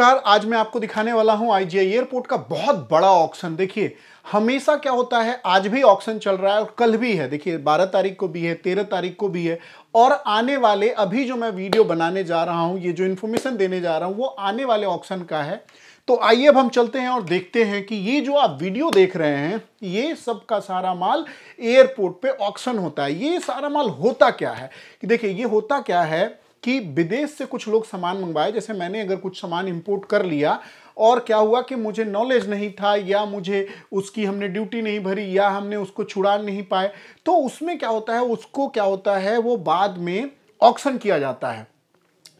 नमस्कार आज मैं आपको दिखाने वाला हूं आई एयरपोर्ट का बहुत बड़ा ऑक्शन देखिए हमेशा क्या होता है आज भी ऑक्शन चल रहा है और कल भी है देखिए 12 तारीख को भी है 13 तारीख को भी है और आने वाले अभी जो मैं वीडियो बनाने जा रहा हूं ये जो इन्फॉर्मेशन देने जा रहा हूं वो आने वाले ऑक्शन का है तो आइए अब हम चलते हैं और देखते हैं कि ये जो आप वीडियो देख रहे हैं ये सब का सारा माल एयरपोर्ट पे ऑक्शन होता है ये सारा माल होता क्या है कि देखिए ये होता क्या है कि विदेश से कुछ लोग सामान मंगवाए जैसे मैंने अगर कुछ सामान इंपोर्ट कर लिया और क्या हुआ कि मुझे नॉलेज नहीं था या मुझे उसकी हमने ड्यूटी नहीं भरी या हमने उसको छुड़ा नहीं पाए तो उसमें क्या होता है उसको क्या होता है वो बाद में ऑक्शन किया जाता है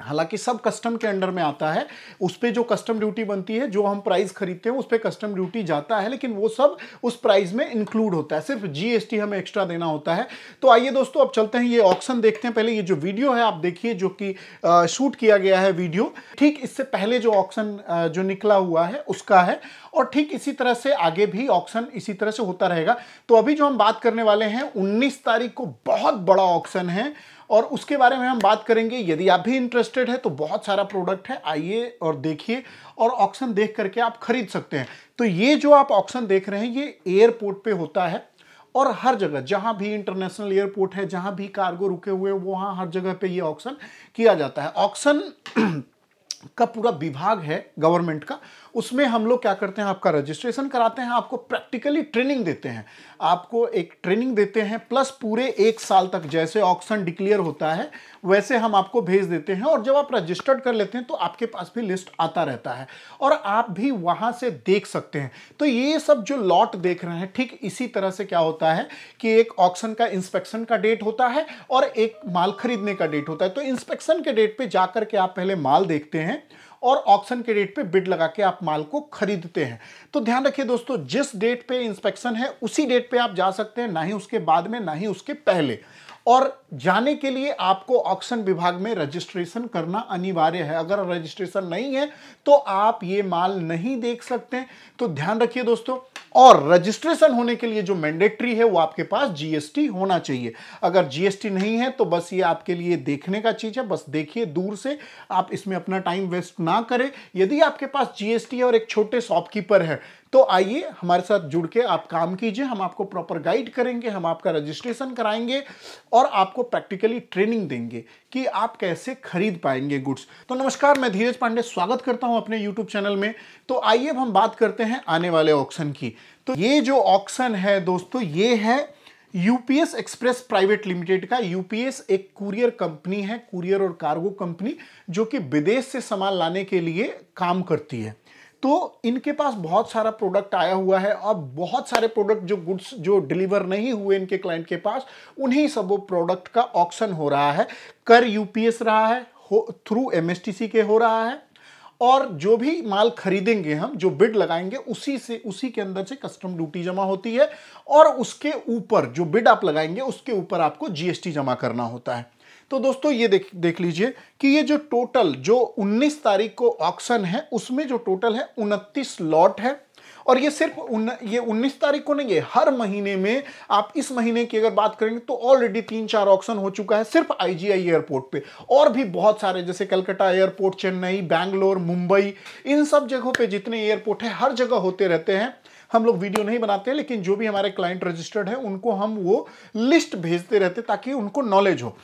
हालांकि सब कस्टम के अंडर में आता है उस पर जो कस्टम ड्यूटी बनती है जो हम प्राइस खरीदते हैं उस पर कस्टम ड्यूटी जाता है लेकिन वो सब उस प्राइस में इंक्लूड होता है सिर्फ जीएसटी हमें एक्स्ट्रा देना होता है तो आइए दोस्तों अब चलते हैं ये ऑप्शन देखते हैं पहले ये जो वीडियो है आप देखिए जो कि शूट किया गया है वीडियो ठीक इससे पहले जो ऑप्शन जो निकला हुआ है उसका है और ठीक इसी तरह से आगे भी ऑप्शन इसी तरह से होता रहेगा तो अभी जो हम बात करने वाले हैं उन्नीस तारीख को बहुत बड़ा ऑप्शन है और उसके बारे में हम बात करेंगे यदि आप भी इंटरेस्टेड है तो बहुत सारा प्रोडक्ट है आइए और देखिए और ऑप्शन देख करके आप खरीद सकते हैं तो ये जो आप ऑप्शन देख रहे हैं ये एयरपोर्ट पे होता है और हर जगह जहां भी इंटरनेशनल एयरपोर्ट है जहां भी कार्गो रुके हुए वहां हर जगह पे ये ऑक्शन किया जाता है ऑक्शन का पूरा विभाग है गवर्नमेंट का उसमें हम लोग क्या करते हैं आपका रजिस्ट्रेशन कराते हैं आपको प्रैक्टिकली ट्रेनिंग देते हैं आपको एक ट्रेनिंग देते हैं प्लस पूरे एक साल तक जैसे ऑक्शन डिक्लेयर होता है वैसे हम आपको भेज देते हैं और जब आप रजिस्टर्ड कर लेते हैं तो आपके पास भी लिस्ट आता रहता है और आप भी वहां से देख सकते हैं तो ये सब जो लॉट देख रहे हैं ठीक इसी तरह से क्या होता है कि एक ऑक्शन का इंस्पेक्शन का डेट होता है और एक माल खरीदने का डेट होता है तो इंस्पेक्शन के डेट पे जाकर के आप पहले माल देखते हैं और ऑक्शन के रेट पे बिड लगा के आप माल को खरीदते हैं तो ध्यान रखिए दोस्तों जिस डेट पे इंस्पेक्शन है उसी डेट पे आप जा सकते हैं ना ही उसके बाद में ना ही उसके पहले और जाने के लिए आपको ऑक्शन विभाग में रजिस्ट्रेशन करना अनिवार्य है अगर रजिस्ट्रेशन नहीं है तो आप ये माल नहीं देख सकते तो ध्यान रखिए दोस्तों और रजिस्ट्रेशन होने के लिए जो मैंडेटरी है वो आपके पास जीएसटी होना चाहिए अगर जीएसटी नहीं है तो बस ये आपके लिए देखने का चीज है बस देखिए दूर से आप इसमें अपना टाइम वेस्ट ना करें यदि आपके पास जीएसटी है और एक छोटे शॉपकीपर है तो आइए हमारे साथ जुड़ के आप काम कीजिए हम आपको प्रॉपर गाइड करेंगे हम आपका रजिस्ट्रेशन कराएंगे और आपको प्रैक्टिकली ट्रेनिंग देंगे कि आप कैसे खरीद पाएंगे गुड्स तो नमस्कार मैं धीरज पांडे स्वागत करता हूं अपने यूट्यूब चैनल में तो आइए अब हम बात करते हैं आने वाले ऑप्शन की तो ये जो ऑप्शन है दोस्तों ये है यूपीएस एक्सप्रेस प्राइवेट लिमिटेड का यूपीएस एक कुरियर कंपनी है कुरियर और कार्गो कंपनी जो कि विदेश से सामान लाने के लिए काम करती है तो इनके पास बहुत सारा प्रोडक्ट आया हुआ है और बहुत सारे प्रोडक्ट जो गुड्स जो डिलीवर नहीं हुए इनके क्लाइंट के पास उन्हीं सब वो प्रोडक्ट का ऑक्शन हो रहा है कर यूपीएस रहा है थ्रू एम के हो रहा है और जो भी माल खरीदेंगे हम जो बिड लगाएंगे उसी से उसी के अंदर से कस्टम ड्यूटी जमा होती है और उसके ऊपर जो बिड आप लगाएंगे उसके ऊपर आपको जीएसटी जमा करना होता है तो दोस्तों ये देख देख लीजिए कि ये जो टोटल जो 19 तारीख को ऑक्शन है उसमें जो टोटल है 29 लॉट है और ये सिर्फ उन, ये 19 तारीख को नहीं है हर महीने में आप इस महीने की अगर बात करेंगे तो ऑलरेडी तीन चार ऑप्शन हो चुका है सिर्फ आईजीआई एयरपोर्ट पे और भी बहुत सारे जैसे कलकत्ता एयरपोर्ट चेन्नई बैंगलोर मुंबई इन सब जगहों पे जितने एयरपोर्ट है हर जगह होते रहते हैं हम लोग वीडियो नहीं बनाते लेकिन जो भी हमारे क्लाइंट रजिस्टर्ड है उनको हम वो लिस्ट भेजते रहते ताकि उनको नॉलेज हो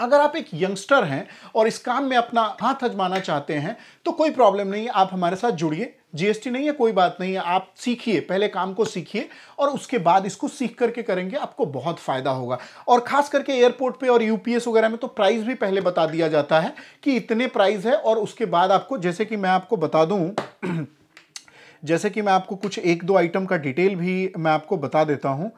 अगर आप एक यंगस्टर हैं और इस काम में अपना हाथ हजमाना चाहते हैं तो कोई प्रॉब्लम नहीं है आप हमारे साथ जुड़िए जीएसटी नहीं है कोई बात नहीं है आप सीखिए पहले काम को सीखिए और उसके बाद इसको सीख करके करेंगे आपको बहुत फायदा होगा और खास करके एयरपोर्ट पे और यूपीएस वगैरह में तो प्राइस भी पहले बता दिया जाता है कि इतने प्राइस है और उसके बाद आपको जैसे कि मैं आपको बता दूँ जैसे कि मैं आपको कुछ एक दो आइटम का डिटेल भी मैं आपको बता देता हूँ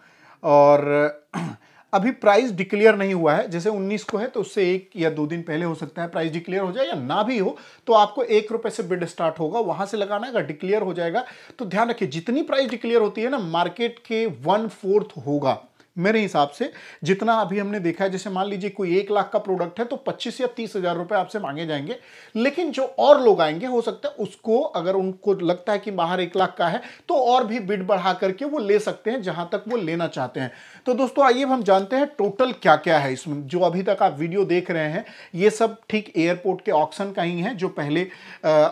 और अभी प्राइस डिक्लेयर नहीं हुआ है जैसे 19 को है तो उससे एक या दो दिन पहले हो सकता है प्राइस डिक्लेयर हो जाए या ना भी हो तो आपको एक रुपए से बिड स्टार्ट होगा वहां से लगाना अगर डिक्लेयर हो जाएगा तो ध्यान रखिए जितनी प्राइस डिक्लेयर होती है ना मार्केट के वन फोर्थ होगा मेरे हिसाब से जितना अभी हमने देखा है जैसे मान लीजिए कोई एक लाख का प्रोडक्ट है तो पच्चीस या तीस हजार रुपये आपसे मांगे जाएंगे लेकिन जो और लोग आएंगे हो सकता है उसको अगर उनको लगता है कि बाहर एक लाख का है तो और भी बिड बढ़ा करके वो ले सकते हैं जहां तक वो लेना चाहते हैं तो दोस्तों आइए हम जानते हैं टोटल क्या क्या है इसमें जो अभी तक आप वीडियो देख रहे हैं ये सब ठीक एयरपोर्ट के ऑप्शन का ही है जो पहले आ,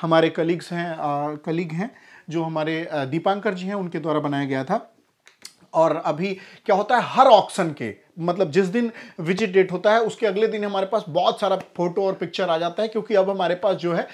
हमारे कलीग्स हैं कलीग हैं जो हमारे दीपांकर जी हैं उनके द्वारा बनाया गया था और अभी क्या होता है हर ऑक्शन के मतलब जिस दिन विजिट डेट होता है उसके अगले दिन हमारे पास बहुत सारा फोटो और पिक्चर आ जाता है क्योंकि अब हमारे पास जो है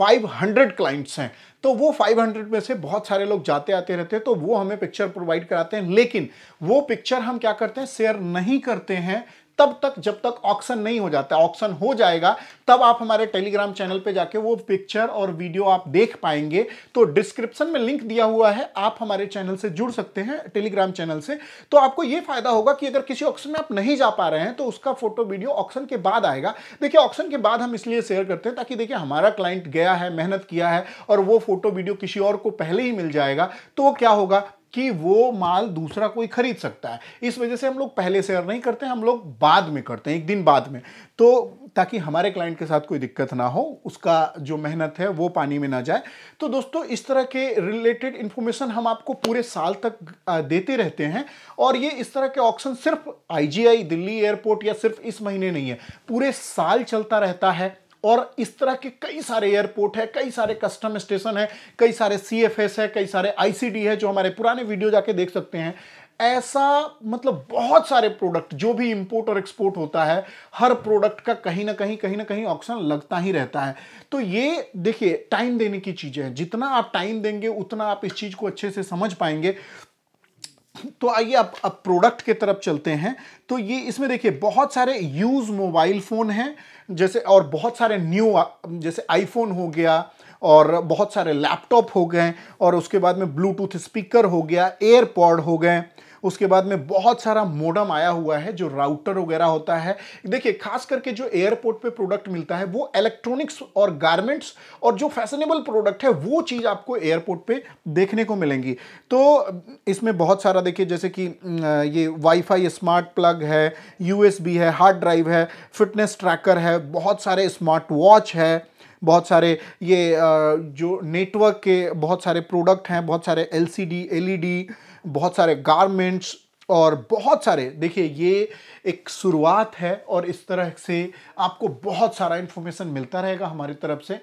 500 क्लाइंट्स हैं तो वो 500 में से बहुत सारे लोग जाते आते रहते हैं तो वो हमें पिक्चर प्रोवाइड कराते हैं लेकिन वो पिक्चर हम क्या करते हैं शेयर नहीं करते हैं तब तक जब तक ऑक्शन नहीं हो जाता ऑक्शन हो जाएगा तब आप हमारे टेलीग्राम चैनल पे जाके वो पिक्चर और वीडियो आप देख पाएंगे तो डिस्क्रिप्शन में लिंक दिया हुआ है आप हमारे चैनल से जुड़ सकते हैं टेलीग्राम चैनल से तो आपको ये फायदा होगा कि अगर किसी ऑप्शन में आप नहीं जा पा रहे हैं तो उसका फोटो वीडियो ऑप्शन के बाद आएगा देखिए ऑप्शन के बाद हम इसलिए शेयर करते हैं ताकि देखिए हमारा क्लाइंट गया है मेहनत किया है और वो फोटो वीडियो किसी और को पहले ही मिल जाएगा तो वो क्या होगा कि वो माल दूसरा कोई खरीद सकता है इस वजह से हम लोग पहले शेयर नहीं करते हम लोग बाद में करते हैं एक दिन बाद में तो ताकि हमारे क्लाइंट के साथ कोई दिक्कत ना हो उसका जो मेहनत है वो पानी में ना जाए तो दोस्तों इस तरह के रिलेटेड इन्फॉर्मेशन हम आपको पूरे साल तक देते रहते हैं और ये इस तरह के ऑप्शन सिर्फ आई दिल्ली एयरपोर्ट या सिर्फ इस महीने नहीं है पूरे साल चलता रहता है और इस तरह के कई सारे एयरपोर्ट है कई सारे कस्टम स्टेशन है कई सारे सी है कई सारे आईसीडी है जो हमारे पुराने वीडियो जाके देख सकते हैं ऐसा मतलब बहुत सारे प्रोडक्ट जो भी इंपोर्ट और एक्सपोर्ट होता है हर प्रोडक्ट का कहीं ना कहीं कहीं ना कहीं ऑप्शन लगता ही रहता है तो ये देखिए टाइम देने की चीज़ें हैं जितना आप टाइम देंगे उतना आप इस चीज़ को अच्छे से समझ पाएंगे तो आइए अब अब प्रोडक्ट के तरफ चलते हैं तो ये इसमें देखिए बहुत सारे यूज़ मोबाइल फ़ोन हैं जैसे और बहुत सारे न्यू जैसे आईफोन हो गया और बहुत सारे लैपटॉप हो गए और उसके बाद में ब्लूटूथ स्पीकर हो गया एयरपॉड हो गए उसके बाद में बहुत सारा मोडम आया हुआ है जो राउटर वगैरह होता है देखिए खास करके जो एयरपोर्ट पे प्रोडक्ट मिलता है वो इलेक्ट्रॉनिक्स और गारमेंट्स और जो फैशनेबल प्रोडक्ट है वो चीज़ आपको एयरपोर्ट पे देखने को मिलेंगी तो इसमें बहुत सारा देखिए जैसे कि ये वाईफाई स्मार्ट प्लग है यू है हार्ड ड्राइव है फिटनेस ट्रैकर है बहुत सारे स्मार्ट वॉच है बहुत सारे ये जो नेटवर्क के बहुत सारे प्रोडक्ट हैं बहुत सारे एलसीडी एलईडी बहुत सारे गारमेंट्स और बहुत सारे देखिए ये एक शुरुआत है और इस तरह से आपको बहुत सारा इन्फॉर्मेशन मिलता रहेगा हमारी तरफ से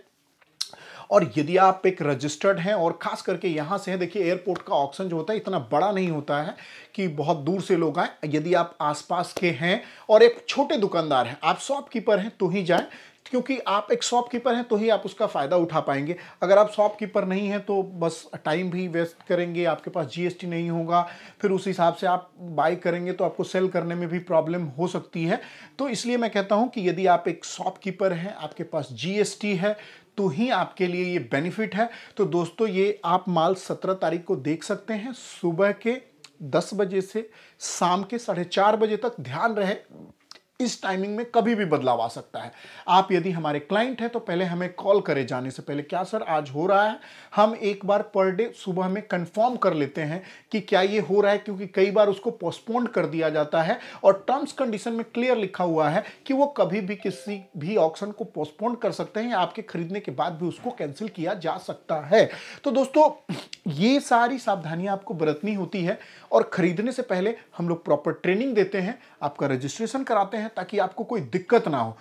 और यदि आप एक रजिस्टर्ड हैं और ख़ास करके यहाँ से है देखिए एयरपोर्ट का ऑप्शन जो होता है इतना बड़ा नहीं होता है कि बहुत दूर से लोग आए यदि आप आसपास के हैं और एक छोटे दुकानदार हैं आप शॉपकीपर हैं तो ही जाएं क्योंकि आप एक शॉपकीपर हैं तो ही आप उसका फ़ायदा उठा पाएंगे अगर आप शॉपकीपर नहीं हैं तो बस टाइम भी वेस्ट करेंगे आपके पास जीएसटी नहीं होगा फिर उस हिसाब से आप बाई करेंगे तो आपको सेल करने में भी प्रॉब्लम हो सकती है तो इसलिए मैं कहता हूँ कि यदि आप एक शॉपकीपर हैं आपके पास जीएसटी है तो ही आपके लिए ये बेनिफिट है तो दोस्तों ये आप माल सत्रह तारीख को देख सकते हैं सुबह के दस बजे से शाम के साढ़े चार बजे तक ध्यान रहे इस टाइमिंग में कभी भी बदलाव आ सकता है आप यदि हमारे क्लाइंट हैं तो पहले हमें कॉल करें जाने से पहले क्या सर आज हो रहा है हम एक बार पर डे सुबह में कंफर्म कर लेते हैं कि क्या ये हो रहा है क्योंकि कई बार उसको पोस्टपोन्ड कर दिया जाता है और टर्म्स कंडीशन में क्लियर लिखा हुआ है कि वो कभी भी किसी भी ऑप्शन को पोस्टपोन्ड कर सकते हैं आपके खरीदने के बाद भी उसको कैंसिल किया जा सकता है तो दोस्तों ये सारी सावधानियां आपको बरतनी होती है और खरीदने से पहले हम लोग प्रॉपर ट्रेनिंग देते हैं आपका रजिस्ट्रेशन कराते हैं ताकि आपको कोई दिक्कत ना हो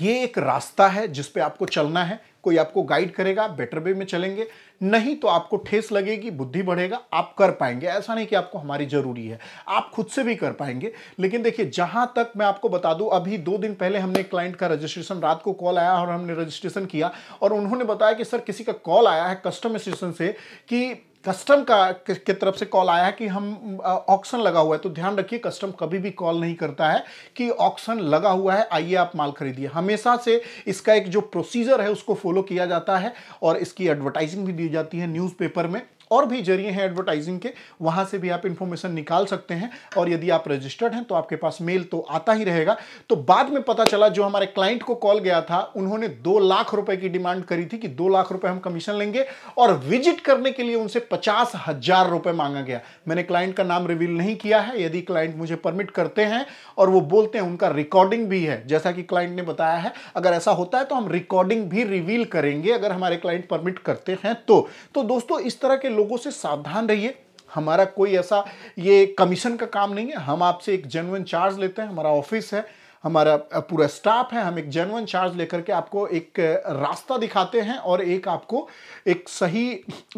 ये एक रास्ता है जिस पे आपको चलना है कोई आपको गाइड करेगा बेटर वे में चलेंगे नहीं तो आपको ठेस लगेगी बुद्धि बढ़ेगा आप कर पाएंगे ऐसा नहीं कि आपको हमारी ज़रूरी है आप खुद से भी कर पाएंगे लेकिन देखिए जहां तक मैं आपको बता दूं अभी दो दिन पहले हमने क्लाइंट का रजिस्ट्रेशन रात को कॉल आया और हमने रजिस्ट्रेशन किया और उन्होंने बताया कि सर किसी का कॉल आया है कस्टम रजिस्ट्रेशन से कि कस्टम का के तरफ से कॉल आया है कि हम ऑक्शन लगा हुआ है तो ध्यान रखिए कस्टम कभी भी कॉल नहीं करता है कि ऑक्शन लगा हुआ है आइए आप माल खरीदिए हमेशा से इसका एक जो प्रोसीजर है उसको फॉलो किया जाता है और इसकी एडवर्टाइजिंग भी दी जाती है न्यूज़पेपर में और भी जरिए हैं एडवर्टाइजिंग के वहां से भी आप इंफॉर्मेशन निकाल सकते हैं और यदि आप रजिस्टर्ड हैं तो आपके पास मेल तो आता ही रहेगा तो बाद में पता चला जो हमारे क्लाइंट को कॉल गया था उन्होंने दो लाख रुपए की डिमांड करी थी कि दो लाख रुपए हम कमीशन लेंगे और विजिट करने के लिए उनसे पचास हजार रुपए मांगा गया मैंने क्लाइंट का नाम रिवील नहीं किया है यदि क्लाइंट मुझे परमिट करते हैं और वो बोलते हैं उनका रिकॉर्डिंग भी है जैसा कि क्लाइंट ने बताया है अगर ऐसा होता है तो हम रिकॉर्डिंग भी रिवील करेंगे अगर हमारे क्लाइंट परमिट करते हैं तो।, तो दोस्तों इस तरह के लोगों से सावधान रहिए हमारा कोई ऐसा ये कमीशन का काम नहीं है हम आपसे एक जेनुअन चार्ज लेते हैं हमारा ऑफिस है हमारा पूरा स्टाफ है हम एक जेनवन चार्ज लेकर के आपको एक रास्ता दिखाते हैं और एक आपको एक सही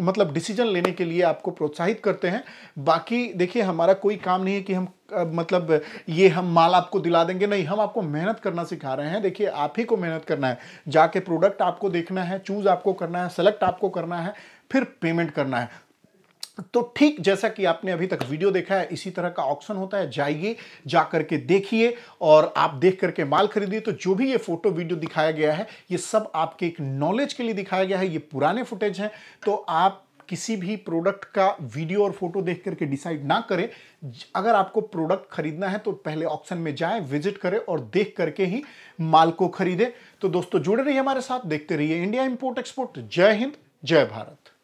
मतलब डिसीजन लेने के लिए आपको प्रोत्साहित करते हैं बाकी देखिए हमारा कोई काम नहीं है कि हम मतलब ये हम माल आपको दिला देंगे नहीं हम आपको मेहनत करना सिखा रहे हैं देखिए आप ही को मेहनत करना है जाके प्रोडक्ट आपको देखना है चूज़ आपको करना है सेलेक्ट आपको करना है फिर पेमेंट करना है तो ठीक जैसा कि आपने अभी तक वीडियो देखा है इसी तरह का ऑप्शन होता है जाइए जा करके देखिए और आप देख करके माल खरीदिए तो जो भी ये फोटो वीडियो दिखाया गया है ये सब आपके एक नॉलेज के लिए दिखाया गया है ये पुराने फुटेज हैं तो आप किसी भी प्रोडक्ट का वीडियो और फोटो देख करके डिसाइड ना करें अगर आपको प्रोडक्ट खरीदना है तो पहले ऑप्शन में जाएं विजिट करें और देख करके ही माल को खरीदे तो दोस्तों जुड़े रहिए हमारे साथ देखते रहिए इंडिया इम्पोर्ट एक्सपोर्ट जय हिंद जय भारत